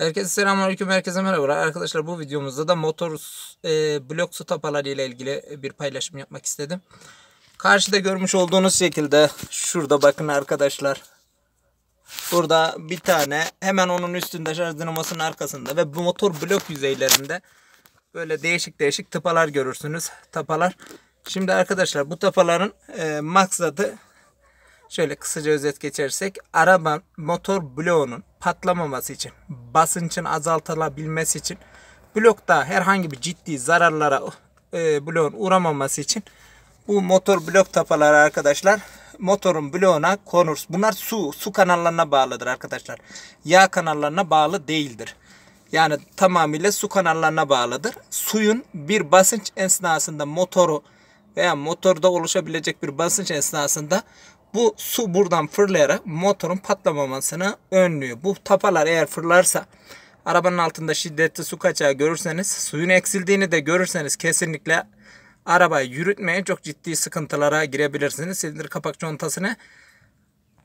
Herkese selamünaleyküm, herkese merhaba. Arkadaşlar bu videomuzda da motor e, blok su tapaları ile ilgili bir paylaşım yapmak istedim. Karşıda görmüş olduğunuz şekilde şurada bakın arkadaşlar. Burada bir tane hemen onun üstünde şarj dinamosunun arkasında ve bu motor blok yüzeylerinde böyle değişik değişik tapalar görürsünüz. Tapalar. Şimdi arkadaşlar bu tapaların e, maksadı şöyle kısaca özet geçersek araba motor bloğunun patlamaması için, basınçın azaltılabilmesi için, blokta herhangi bir ciddi zararlara e, bloğun uğramaması için bu motor blok tapaları arkadaşlar motorun bloğuna konur. Bunlar su, su kanallarına bağlıdır arkadaşlar. Yağ kanallarına bağlı değildir. Yani tamamıyla su kanallarına bağlıdır. Suyun bir basınç esnasında motoru veya motorda oluşabilecek bir basınç esnasında bu su buradan fırlayarak motorun patlamamasını önlüyor. Bu tapalar eğer fırlarsa arabanın altında şiddetli su kaçağı görürseniz suyun eksildiğini de görürseniz kesinlikle arabayı yürütmeye çok ciddi sıkıntılara girebilirsiniz. Silindir kapak çantasını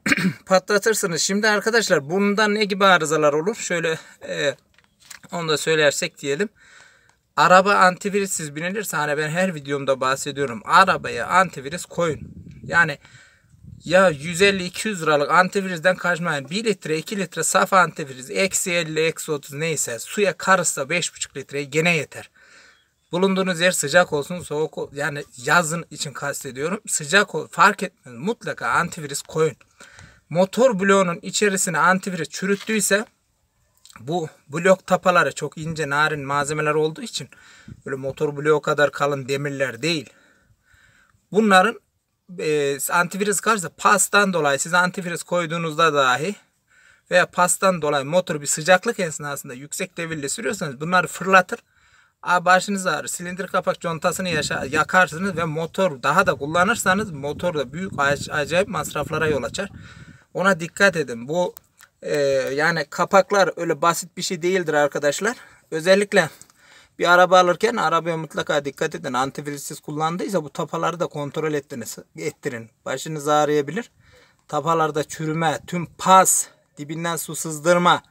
patlatırsınız. Şimdi arkadaşlar bundan ne gibi arızalar olur? Şöyle e, onu da söylersek diyelim. Araba antivirüssiz binilirse hani ben her videomda bahsediyorum. Arabaya antivirüs koyun. Yani ya 150-200 liralık antivirizden kaçmayın. 1 litre 2 litre saf antiviriz eksi 50 eksi 30 neyse suya karışsa 5,5 litre gene yeter. Bulunduğunuz yer sıcak olsun soğuk olsun. yani yazın için kastediyorum sıcak ol fark etmez mutlaka antivirüs koyun. Motor bloğunun içerisine antivirüs çürüttüyse bu blok tapaları çok ince narin malzemeler olduğu için böyle motor bloğu kadar kalın demirler değil. Bunların e, antivirüs karşı pastan dolayı siz antivirüs koyduğunuzda dahi veya pastan dolayı motor bir sıcaklık esnasında yüksek devirle sürüyorsanız bunları fırlatır. Aa Başınız ağrır. Silindir kapak contasını yaşa, yakarsınız ve motor daha da kullanırsanız motor da büyük acayip masraflara yol açar. Ona dikkat edin. Bu e, yani kapaklar öyle basit bir şey değildir arkadaşlar. Özellikle bir araba alırken arabaya mutlaka dikkat edin. Antifrizsiz kullandıysa bu tapaları da kontrol ettiniz, ettirin. Başınız ağrıyabilir. Tapalarda çürüme, tüm pas, dibinden su sızdırma,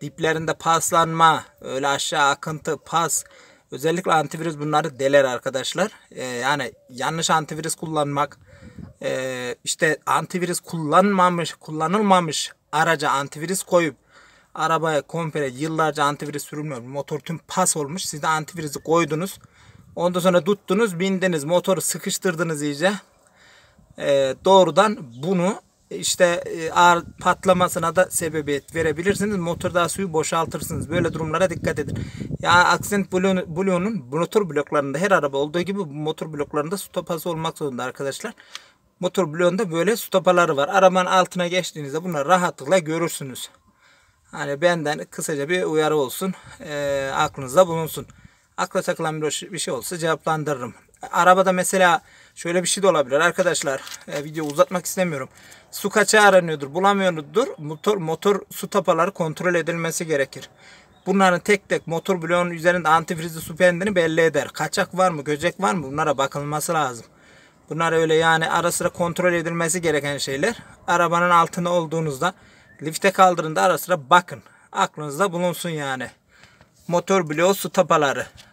diplerinde paslanma, öyle aşağı akıntı, pas. Özellikle antivirüs bunları deler arkadaşlar. Ee, yani yanlış antivirüs kullanmak, e, işte antivirüs kullanmamış, kullanılmamış araca antivirüs koyup Arabaya komple yıllarca antivirüs sürülmüyor. Motor tüm pas olmuş. Siz de antivirüsü koydunuz. Ondan sonra tuttunuz, bindiniz, motoru sıkıştırdınız iyice. Ee, doğrudan bunu işte e, ağır patlamasına da sebebiyet verebilirsiniz. Motorda suyu boşaltırsınız. Böyle durumlara dikkat edin. Ya yani Accent Blue'nun motor bloklarında her araba olduğu gibi motor bloklarında su topası olmak zorunda arkadaşlar. Motor bloğunda böyle su topaları var. Arabanın altına geçtiğinizde bunları rahatlıkla görürsünüz. Hani benden kısaca bir uyarı olsun. E, aklınızda bulunsun. Akla takılan bir, bir şey olsa cevaplandırırım. Arabada mesela şöyle bir şey de olabilir arkadaşlar. E, video uzatmak istemiyorum. Su kaçağı aranıyordur, bulamıyordur. Motor, motor su tapaları kontrol edilmesi gerekir. Bunların tek tek motor bloğunun üzerinde antifrizli su pendini belli eder. Kaçak var mı, göcek var mı? Bunlara bakılması lazım. Bunlar öyle yani ara sıra kontrol edilmesi gereken şeyler. Arabanın altında olduğunuzda Lifte kaldırında ara sıra bakın. Aklınızda bulunsun yani. Motor bloğu su tapaları.